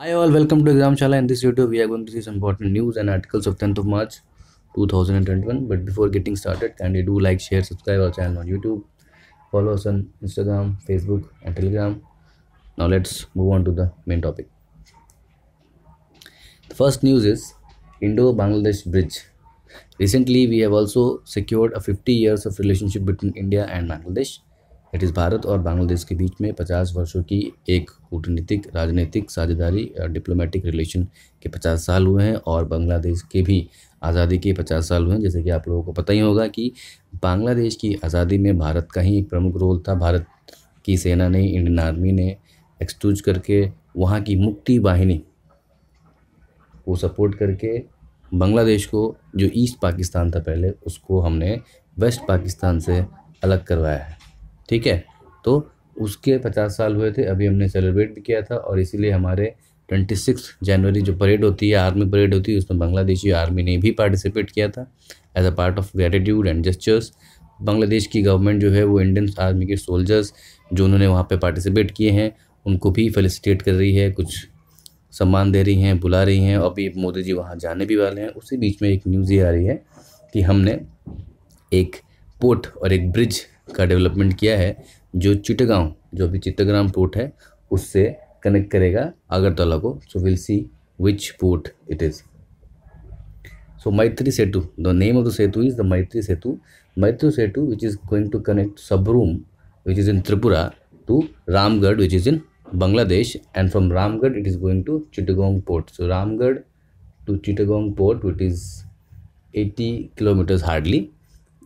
Hi all, welcome to Exam Shala. In this video, we are going to see some important news and articles of 10th of March 2021. But before getting started, kindly do like, share, subscribe our channel on YouTube, follow us on Instagram, Facebook, and Telegram. Now let's move on to the main topic. The first news is Indo-Bangladesh Bridge. Recently, we have also secured a 50 years of relationship between India and Bangladesh. It is Bharat और बांग्लादेश के बीच में 50 वर्षों की एक कूटनीतिक राजनीतिक साझेदारी diplomatic relation के 50 साल हुए हैं और बांग्लादेश के भी आज़ादी के 50 साल हुए हैं जैसे कि आप लोगों को पता ही होगा कि बांग्लादेश की आज़ादी में भारत का ही एक प्रमुख रोल था भारत की सेना ने इंडियन आर्मी ने एक्सटूज करके वहाँ की मुक्ति वाहिनी को सपोर्ट करके बांग्लादेश को जो ईस्ट पाकिस्तान था पहले उसको हमने वेस्ट पाकिस्तान से अलग करवाया है ठीक है तो उसके पचास साल हुए थे अभी हमने सेलिब्रेट भी किया था और इसीलिए हमारे ट्वेंटी सिक्स जनवरी जो परेड होती है आर्मी परेड होती है उसमें बांग्लादेशी आर्मी ने भी पार्टिसिपेट किया था as a part of gratitude and gestures Bangladesh की गवर्नमेंट जो है वो इंडियन आर्मी के सोल्जर्स जो उन्होंने वहाँ पे पार्टिसिपेट किए हैं उनको भी फेलिसिटेट कर रही है कुछ सम्मान दे रही हैं बुला रही हैं अभी मोदी जी वहाँ जाने भी वाले हैं उसी बीच में एक न्यूज़ ये आ रही है कि हमने एक पोर्ट और एक ब्रिज का डेवलपमेंट किया है जो चिटगांव जो अभी चित्तग्राम पोर्ट है उससे कनेक्ट करेगा अगरतला को so will see which port it is so Maitri Setu the name of the Setu is the Maitri Setu Maitri Setu which is going to connect Sabroom which is in Tripura to Ramgarh which is in Bangladesh and from Ramgarh it is going to Chittagong port so Ramgarh to Chittagong port which is eighty kilometers hardly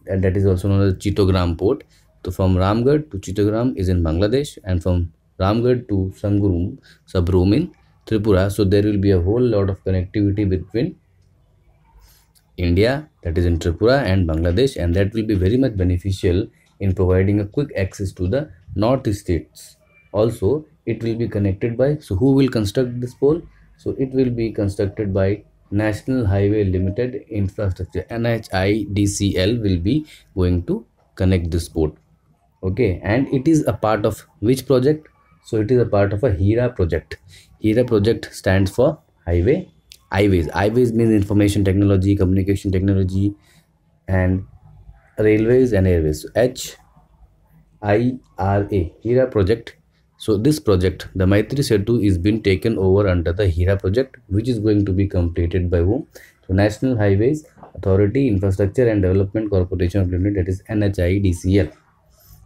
and that is also known as Chittagong port. So from Ramgarh to Chittagong is in Bangladesh and from Ramgarh to Sangurum, Sabroom in Tripura. So there will be a whole lot of connectivity between India that is in Tripura and Bangladesh and that will be very much beneficial in providing a quick access to the north states. Also it will be connected by so who will construct this pole? So it will be constructed by National Highway Limited Infrastructure NHIDCL will be going to connect this port okay and it is a part of which project so it is a part of a HERA project HERA project stands for highway highways highways means information technology communication technology and railways and airways so H I R A HERA project So this project, the Maitri Setu is been taken over under the Hira project which is going to be completed by whom? So National Highways Authority Infrastructure and Development Corporation of india that is NHIDCL.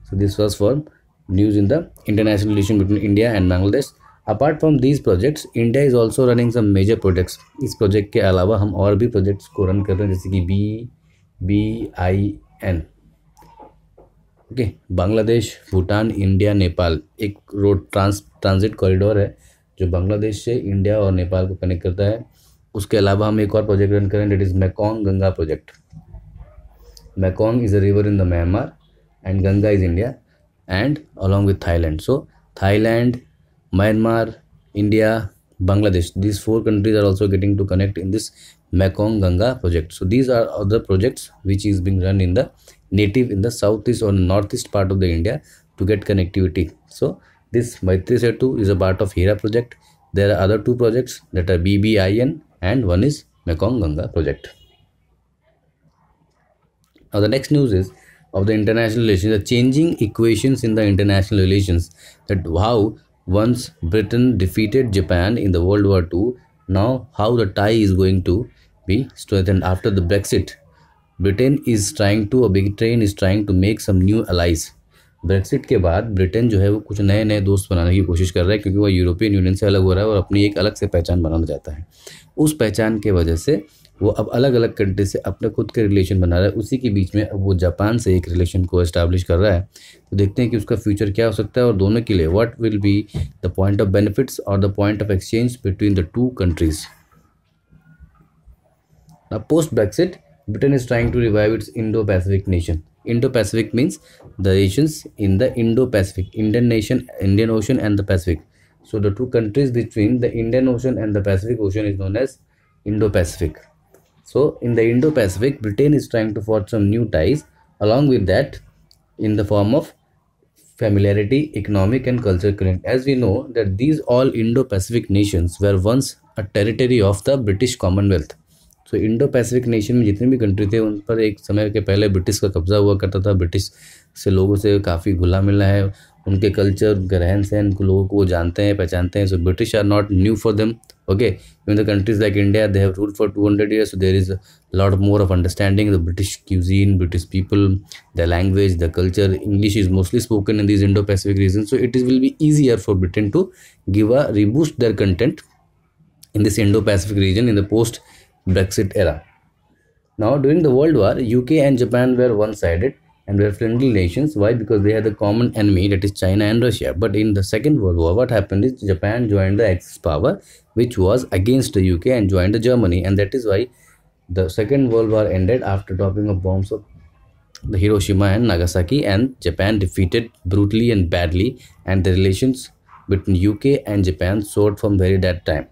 So this was for news in the international relation between India and Bangladesh. apart from these projects india is also running some major projects is project ke alawa hum aur bhi projects ko run kar rahe hain jaise ki b b i n okay Bangladesh Bhutan India Nepal एक road trans transit corridor है जो बांग्लादेश से India और नेपाल को connect करता है उसके अलावा हम एक और प्रोजेक्ट रन करें that is Mekong Ganga project Mekong is a river in the Myanmar and Ganga is India and along with Thailand so Thailand Myanmar India Bangladesh this four countries are also getting to connect in this Mekong Ganga project so these are other projects which is being run in the native in the southeast or northeast part of the India to get connectivity. So this Maitri Setu is a part of Hira project. There are other two projects that are BBIN and one is Mekong Ganga project. Now the next news is of the international relations, the changing equations in the international relations that how once Britain defeated Japan in the World War II, now how the tie is going to be strengthened after the Brexit Britain is trying to Britain is trying to make some new allies Brexit के बाद Britain जो है वो कुछ नए नए दोस्त बनाने की कोशिश कर रहा है क्योंकि वो यूरोपियन यूनियन से अलग हो रहा है और अपनी एक अलग से पहचान बनाना चाहता है उस पहचान के वजह से वो अब अलग अलग कंट्री से अपने खुद के रिलेशन बना रहा है उसी के बीच में अब वो जापान से एक रिलेशन को इस्टेब्लिश कर रहा है तो देखते हैं कि उसका फ्यूचर क्या हो सकता है और दोनों के लिए what will be the point of benefits और the point of exchange between the two countries post Brexit Britain is trying to revive its Indo-Pacific nation. Indo-Pacific means the nations in the Indo-Pacific, Indian nation, Indian Ocean and the Pacific. So the two countries between the Indian Ocean and the Pacific Ocean is known as Indo-Pacific. So in the Indo-Pacific, Britain is trying to forge some new ties along with that in the form of familiarity, economic and cultural connect. As we know that these all Indo-Pacific nations were once a territory of the British Commonwealth. So Indo Pacific nation में जितने भी country थे उन पर एक समय के पहले ब्रिटिश का कब्जा हुआ करता था ब्रिटिश से लोगों से काफ़ी घुला मिला है उनके कल्चर उनके रहन सहन लोगों को जानते हैं पहचानते हैं so British are not new for them okay in the countries like India they have rule for two hundred so there is lot more of understanding the British cuisine British people the language the culture English is mostly spoken in this Indo Pacific region so it is will be easier for Britain to give a reboost their content in this Indo Pacific region in the post Brexit era. Now, during the World War, UK and Japan were one sided and were friendly nations. Why? Because they had a common enemy that is China and Russia. But in the Second World War, what happened is Japan joined the Axis power, which was against the UK and joined the Germany, and that is why the Second World War ended after dropping of bombs of the Hiroshima and Nagasaki, and Japan defeated brutally and badly, and the relations between UK and Japan soared from very that time.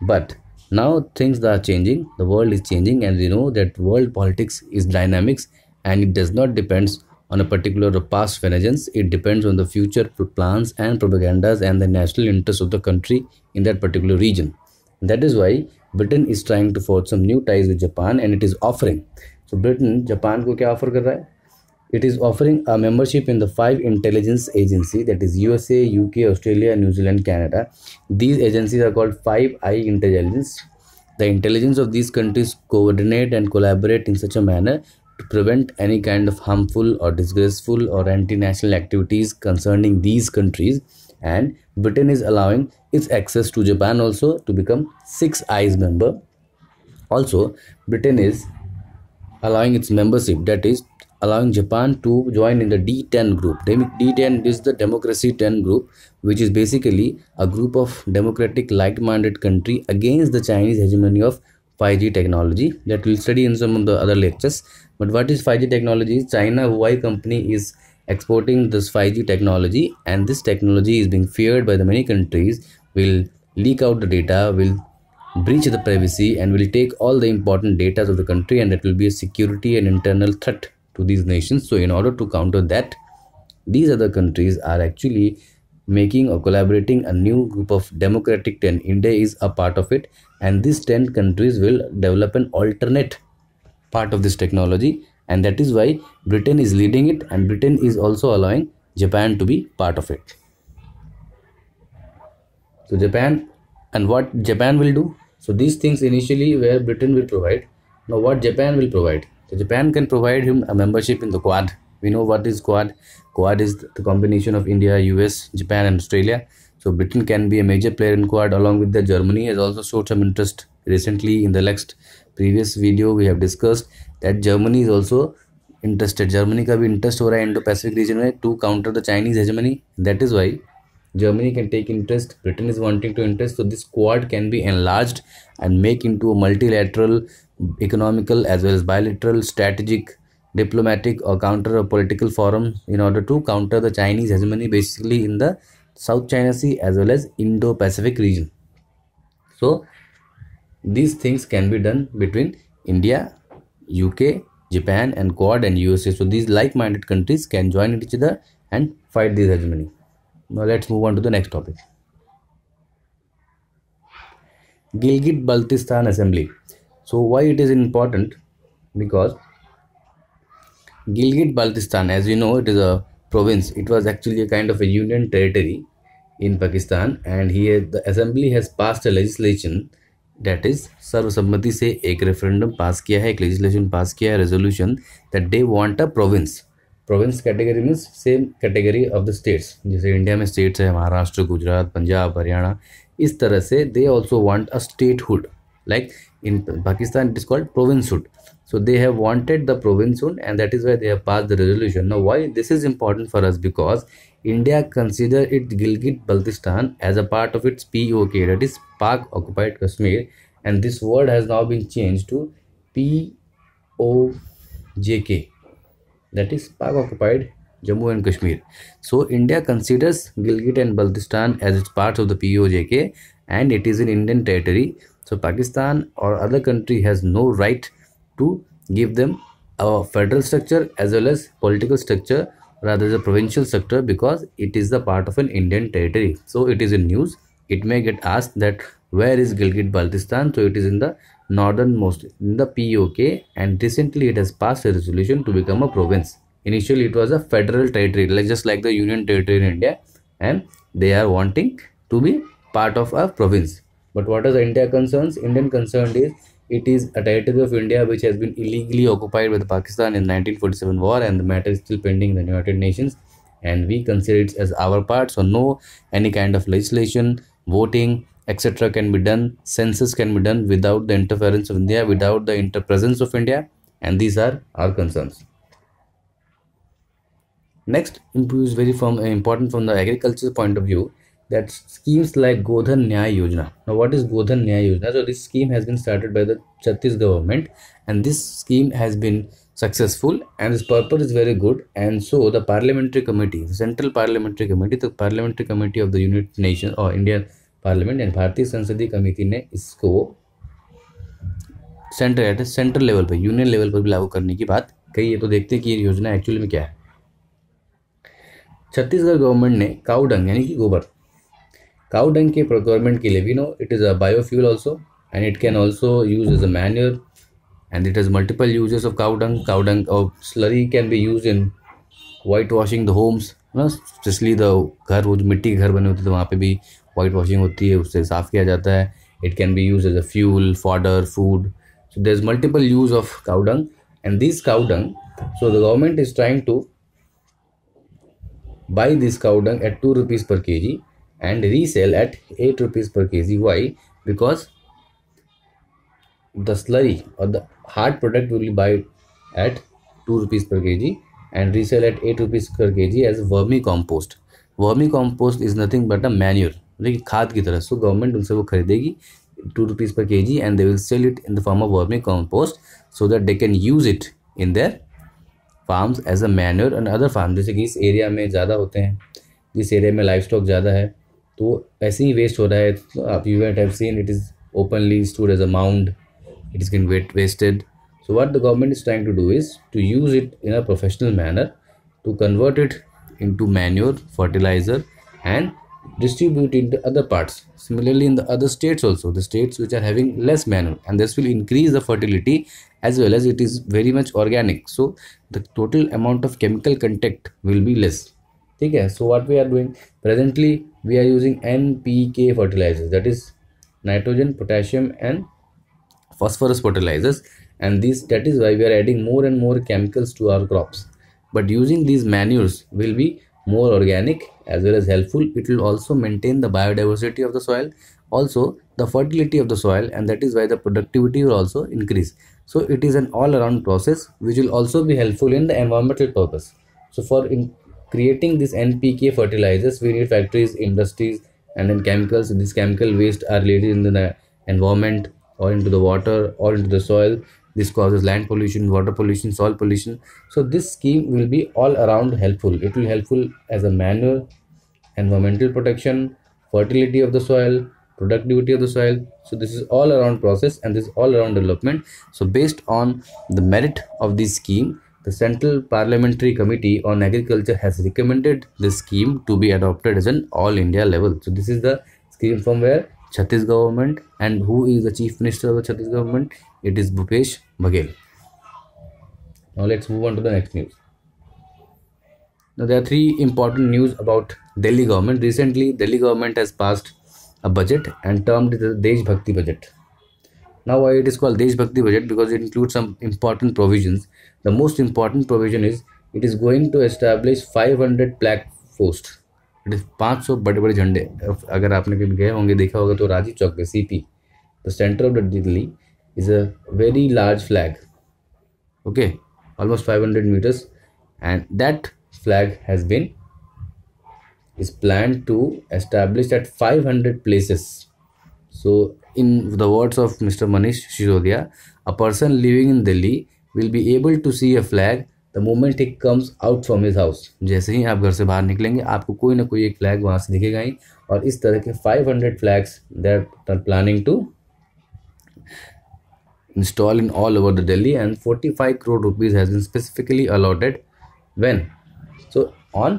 But now things are changing the world is changing and we know that world politics is dynamics and it does not depends on a particular past vengeance it depends on the future plans and propagandas and the national interests of the country in that particular region that is why Britain is trying to forge some new ties with Japan, and it is offering. So Britain, Japan, Japan को क्या offer कर रहा है it is offering a membership in the five intelligence agency that is USA, UK, Australia, New Zealand, Canada. These agencies are called 5I intelligence. The intelligence of these countries coordinate and collaborate in such a manner to prevent any kind of harmful or disgraceful or anti-national activities concerning these countries and Britain is allowing its access to Japan also to become Six Eyes member. Also, Britain is allowing its membership that is allowing Japan to join in the D10 group. D10 is the Democracy 10 group, which is basically a group of democratic like-minded country against the Chinese hegemony of 5G technology that we'll study in some of the other lectures. But what is 5G technology? China Huawei company is exporting this 5G technology and this technology is being feared by the many countries will leak out the data, will breach the privacy and will take all the important data of the country and it will be a security and internal threat to these nations so in order to counter that these other countries are actually making or collaborating a new group of democratic 10 india is a part of it and these 10 countries will develop an alternate part of this technology and that is why britain is leading it and britain is also allowing japan to be part of it so japan and what japan will do so these things initially where britain will provide now what japan will provide so Japan can provide him a membership in the Quad. We know what is Quad. Quad is the combination of India, US, Japan and Australia. So Britain can be a major player in Quad along with the Germany has also showed some interest recently in the next previous video we have discussed that Germany is also interested. Germany का भी interested हो रहा Pacific region to counter the Chinese hegemony. That is why Germany can take interest, Britain is wanting to interest, so this Quad can be enlarged and make into a multilateral economical as well as bilateral, strategic, diplomatic or counter or political forum in order to counter the Chinese hegemony basically in the South China Sea as well as Indo-Pacific region. So these things can be done between India, UK, Japan and Quad and USA. So these like-minded countries can join each other and fight this hegemony. Now let's move on to the next topic. Gilgit-Baltistan Assembly so why it is important because gilgit baltistan as you know it is a province it was actually a kind of a union territory in pakistan and here the assembly has passed a legislation that is सर्वसम्मति से एक referendum पास किया है एक legislation pass किया है resolution that they want a province province category means same category of the states जैसे India में स्टेट्स है महाराष्ट्र गुजरात पंजाब हरियाणा इस तरह से they also want a statehood like in pakistan it is called provinshood so they have wanted the provinshood and that is why they have passed the resolution now why this is important for us because india consider it gilgit baltistan as a part of its pok that is pak occupied kashmir and this word has now been changed to POJK that is Pak occupied Jammu and Kashmir. So India considers Gilgit and Baltistan as its part of the POJK and it is in Indian territory so pakistan or other country has no right to give them a federal structure as well as political structure rather the provincial structure because it is the part of an indian territory so it is in news it may get asked that where is gilgit baltistan so it is in the northernmost in the pok and recently it has passed a resolution to become a province initially it was a federal territory like just like the union territory in india and they are wanting to be part of a province but what is India concerns? Indian concern is it is a territory of India which has been illegally occupied by the Pakistan in 1947 war and the matter is still pending in the United Nations and we consider it as our part so no any kind of legislation voting etc can be done census can be done without the interference of India without the interpresence of India and these are our concerns next is very from, important from the agriculture point of view that schemes like Godhan Nyay Yojana. Now, what is Godhan Nyay Yojana? So, this scheme has been started by the Chhattis government, and this scheme has been successful, and its purpose is very good. And so, the parliamentary committee, the central parliamentary committee, the parliamentary committee of the United Nations or Indian Parliament and भारतीय संसदीय Committee ne isko centre at central level पर union level पर भी लागू करने की बात कही है तो देखते हैं कि ये योजना एक्चुअली में क्या है छत्तीसगढ़ गवर्नमेंट ने काउडंग यानी कि गोबर काउ डंग के प्रोक्योरमेंट के लिए we know it is a biofuel also and it can also use as a manure and it is multiple uses of cow dung cow dung और slurry can be use in white washing the homes है ना specially the घर वो जो मिट्टी के घर बने होते थे तो वहाँ पर भी वाइट वॉशिंग होती है उससे साफ किया जाता है it can be use as a fuel fodder food so there is multiple use of cow dung and this cow dung so the government is trying to buy this cow dung at two rupees per K ji and resell at 8 rupees per kg why because the slurry or the hard product will be buy at 2 rupees per kg and resell at 8 rupees per kg as vermi compost vermi compost is nothing but a manure like khad ki tarah so government will वो खरीदेगी to rupees per K G and they will sell it in the form of vermicompost so that they can use it in their farms as a manure and other farm जैसे कि इस area में ज़्यादा होते हैं जिस area में life stock ज़्यादा है तो ऐसे ही वेस्ट हो रहा है तो आप you at openly stored as a mound it is getting get wasted so what the government is trying to do is to use it in a professional manner to convert it into manure fertilizer and distribute it to other parts similarly in the other states also the states which are having less manure and this will increase the fertility as well as it is very much organic so the total amount of chemical contact will be less ठीक है so what we are doing presently we are using N P nitrogen potassium and phosphorus fertilizers and this that is why we are adding more and more chemicals to our crops but using these manures will be more organic as well as helpful it will also maintain the biodiversity of the soil also the fertility of the soil and that is why the productivity will also increase so it is an all around process which will also be helpful in the environmental purpose so for in creating this npk fertilizers we need factories industries and then chemicals these chemical waste are related in the environment or into the water or into the soil this causes land pollution water pollution soil pollution so this scheme will be all around helpful it will helpful as a manual, environmental protection fertility of the soil productivity of the soil so this is all around process and this all around development so based on the merit of this scheme the Central Parliamentary Committee on Agriculture has recommended this scheme to be adopted as an all India level. So this is the scheme from where Chhattisgarh government and who is the chief minister of the Chhattisgarh government? It is Bhupesh Baghel. Now let's move on to the next news. Now there are three important news about Delhi government. Recently, Delhi government has passed a budget and termed it the Desh Bhakti budget. Now why it is called Deshbhakti budget because it includes some important provisions. The most important provision is it is going to establish 500 black post. It is is पाँच सौ बड़े बड़े झंडे अगर आपने कभी गए होंगे देखा होगा तो राजीव चौक पे see the centre of Delhi is a very large flag okay almost 500 meters and that flag has been is planned to establish at 500 places So, in the words of Mr. Manish Shisodia, a person living in Delhi will be able to see a flag the moment he comes out from his house जैसे ही आप घर से बाहर निकलेंगे आपको कोई ना कोई एक फ्लैग वहाँ से दिखेगा ही और इस तरह के 500 hundred flags that are planning to install in all over the Delhi and forty five crore rupees has been specifically allotted when so on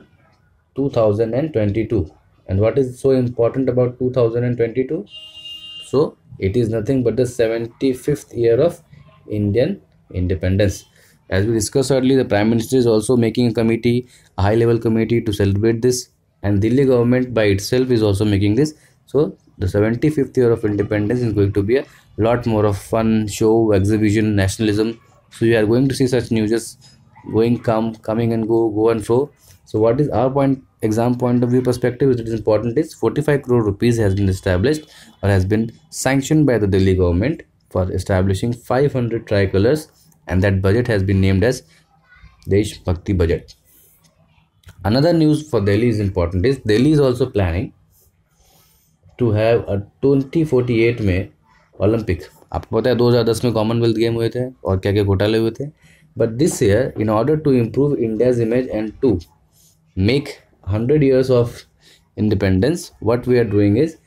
two thousand and twenty two and what is so important about two thousand and twenty two so it is nothing but the 75th year of indian independence as we discussed earlier the prime minister is also making a committee a high level committee to celebrate this and delhi government by itself is also making this so the 75th year of independence is going to be a lot more of fun show exhibition nationalism so you are going to see such news just going come coming and go go and flow so what is our point exam point of view perspective is is important is 45 crore rupees has been established or has been sanctioned by the Delhi government for establishing 500 tricolors and that budget has been named as Desh Bhakti budget. Another news for Delhi is important is Delhi is also planning to have a 2048 May Olympic. आपको पता है 2010 में Commonwealth game हुए थे और क्या क्या घोटाले हुए थे but this year in order to improve India's image and to make 100 years of independence what we are doing is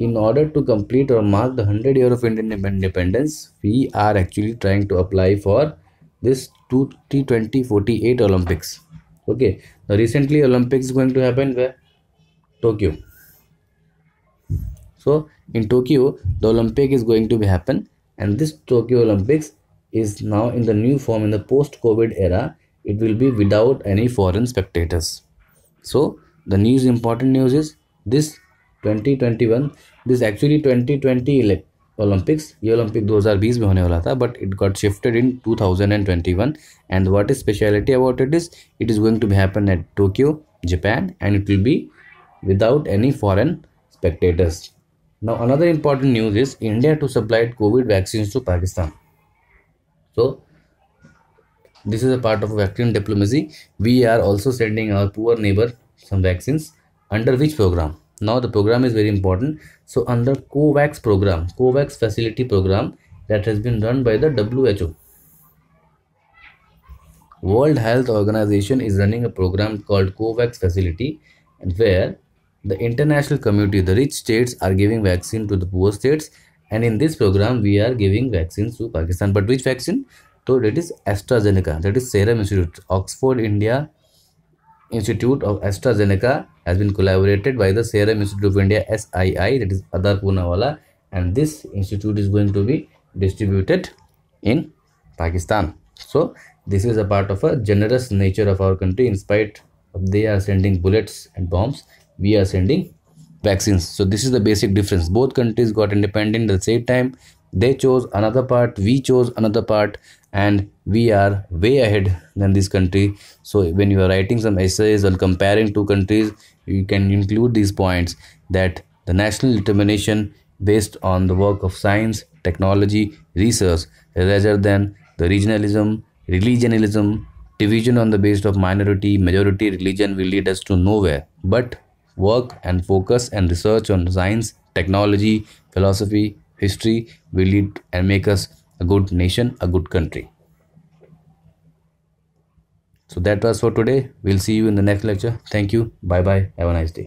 in order to complete or mark the 100 year of indian independence we are actually trying to apply for this 2048 olympics okay now recently olympics is going to happen where tokyo so in tokyo the olympic is going to be happen and this tokyo olympics is now in the new form in the post covid era it will be without any foreign spectators so the news important news is this 2021 this actually 2020 olympics the Olympic 2020 में होने but it got shifted in 2021 And what is speciality about it is it is going to happen at Tokyo, Japan, and it will be without any foreign spectators. Now another important news is India to supply COVID vaccines to Pakistan. So this is a part of vaccine diplomacy we are also sending our poor neighbor some vaccines under which program now the program is very important so under covax program covax facility program that has been run by the who world health organization is running a program called covax facility where the international community the rich states are giving vaccine to the poor states and in this program we are giving vaccines to pakistan but which vaccine so that is AstraZeneca, that is Serum Institute, Oxford, India Institute of AstraZeneca has been collaborated by the Serum Institute of India SII, that is Adar Poonawala, and this institute is going to be distributed in Pakistan. So this is a part of a generous nature of our country. In spite of they are sending bullets and bombs, we are sending vaccines. So this is the basic difference. Both countries got independent at the same time they chose another part we chose another part and we are way ahead than this country so when you are writing some essays or comparing two countries you can include these points that the national determination based on the work of science technology research rather than the regionalism religiousism, division on the basis of minority majority religion will lead us to nowhere but work and focus and research on science technology philosophy history will lead and make us a good nation, a good country. So that was for today. We'll see you in the next lecture. Thank you. Bye bye. Have a nice day.